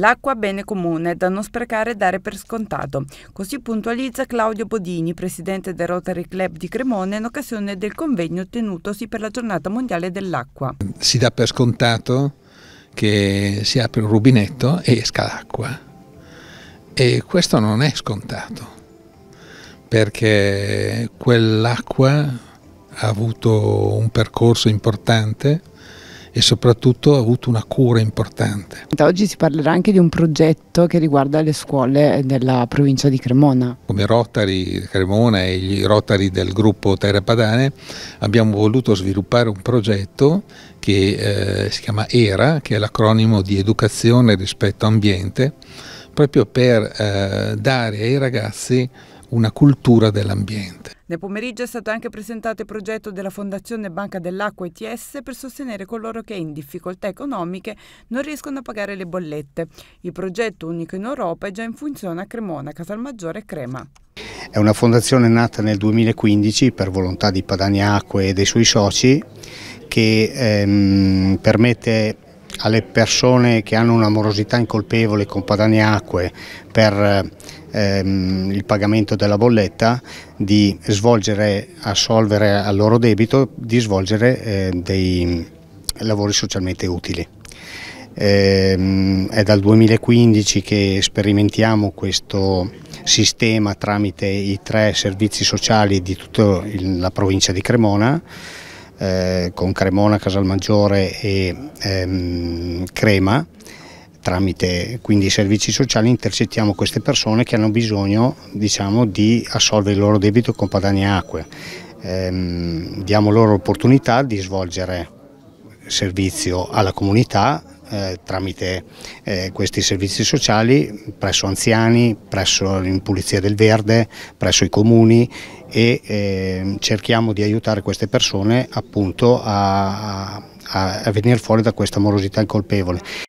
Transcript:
L'acqua bene comune, da non sprecare e dare per scontato. Così puntualizza Claudio Bodini, presidente del Rotary Club di Cremona, in occasione del convegno tenutosi per la giornata mondiale dell'acqua. Si dà per scontato che si apre un rubinetto e esca l'acqua. E questo non è scontato, perché quell'acqua ha avuto un percorso importante e soprattutto ha avuto una cura importante. Oggi si parlerà anche di un progetto che riguarda le scuole della provincia di Cremona. Come Rotary Cremona e i Rotary del gruppo Terra Padane abbiamo voluto sviluppare un progetto che eh, si chiama ERA, che è l'acronimo di Educazione rispetto ambiente, proprio per eh, dare ai ragazzi una cultura dell'ambiente. Nel pomeriggio è stato anche presentato il progetto della Fondazione Banca dell'Acqua ETS per sostenere coloro che in difficoltà economiche non riescono a pagare le bollette. Il progetto unico in Europa è già in funzione a Cremona, Casalmaggiore e Crema. È una fondazione nata nel 2015 per volontà di Padania Acque e dei suoi soci che ehm, permette alle persone che hanno un'amorosità incolpevole con Padaniacque per ehm, il pagamento della bolletta di svolgere, assolvere al loro debito, di svolgere eh, dei lavori socialmente utili. Eh, è dal 2015 che sperimentiamo questo sistema tramite i tre servizi sociali di tutta la provincia di Cremona eh, con Cremona, Casalmaggiore e ehm, Crema, tramite quindi i servizi sociali intercettiamo queste persone che hanno bisogno diciamo, di assolvere il loro debito con Padania Acque. Ehm, diamo loro l'opportunità di svolgere servizio alla comunità eh, tramite eh, questi servizi sociali presso anziani, presso in Pulizia del Verde, presso i comuni e eh, cerchiamo di aiutare queste persone appunto a, a, a venire fuori da questa morosità incolpevole.